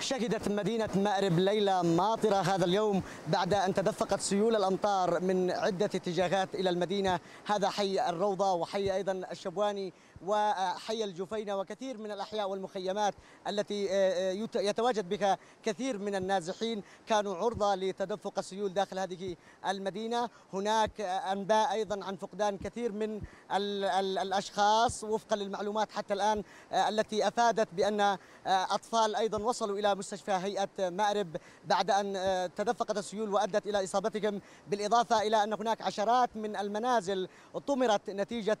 شهدت مدينة مأرب ليلة ماطرة هذا اليوم بعد أن تدفقت سيول الأمطار من عدة اتجاهات إلى المدينة هذا حي الروضة وحي أيضا الشبواني وحي الجفينة وكثير من الأحياء والمخيمات التي آه، آه، يتواجد بها كثير من النازحين كانوا عرضة لتدفق السيول داخل هذه المدينة هناك أنباء أيضا عن فقدان كثير من الأشخاص وفقا للمعلومات حتى الآن آه، التي أفادت بأن أطفال أيضا وصلوا إلى مستشفى هيئة مأرب بعد أن تدفقت السيول وأدت إلى إصابتهم بالإضافة إلى أن هناك عشرات من المنازل طمرت نتيجة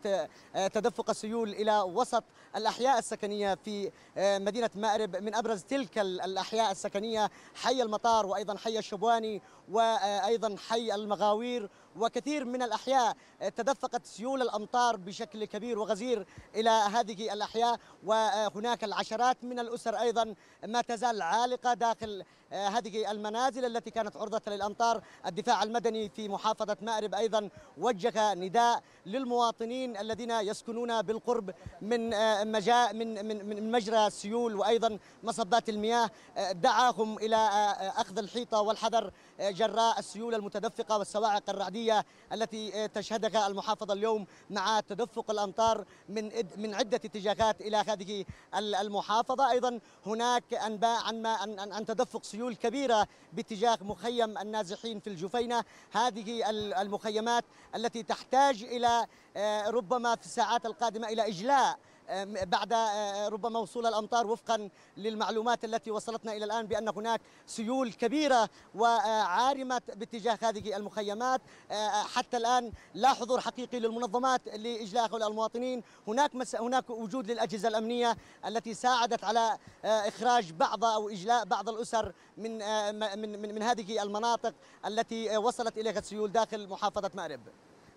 تدفق السيول تحول إلى وسط الأحياء السكنية في آه، مدينة مأرب من أبرز تلك الأحياء السكنية حي المطار وأيضا حي الشبواني وأيضا حي المغاوير وكثير من الأحياء آه، تدفقت سيول الأمطار بشكل كبير وغزير إلى هذه الأحياء وهناك العشرات من الأسر أيضا ما تزال عالقة داخل آه، هذه المنازل التي كانت عرضة للأمطار الدفاع المدني في محافظة مأرب أيضا وجه نداء للمواطنين الذين يسكنون بالقرب القرب من آه، مجا من من مجرى السيول وايضا مصبات المياه آه، دعاهم الى آه، اخذ الحيطه والحذر جراء السيول المتدفقه والسواعق الرعديه التي تشهدها المحافظه اليوم مع تدفق الامطار من من عده اتجاهات الى هذه المحافظه ايضا هناك انباء عن ما عن, عن تدفق سيول كبيره باتجاه مخيم النازحين في الجفينه هذه المخيمات التي تحتاج الى ربما في الساعات القادمه الى إجلاء بعد ربما وصول الامطار وفقا للمعلومات التي وصلتنا الى الان بان هناك سيول كبيره وعارمه باتجاه هذه المخيمات حتى الان لا حضور حقيقي للمنظمات لاجلاء هؤلاء المواطنين هناك مس... هناك وجود للاجهزه الامنيه التي ساعدت على اخراج بعض او اجلاء بعض الاسر من من من, من هذه المناطق التي وصلت اليها السيول داخل محافظه مأرب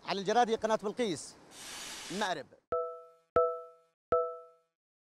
على الجرادي قناه بلقيس مأرب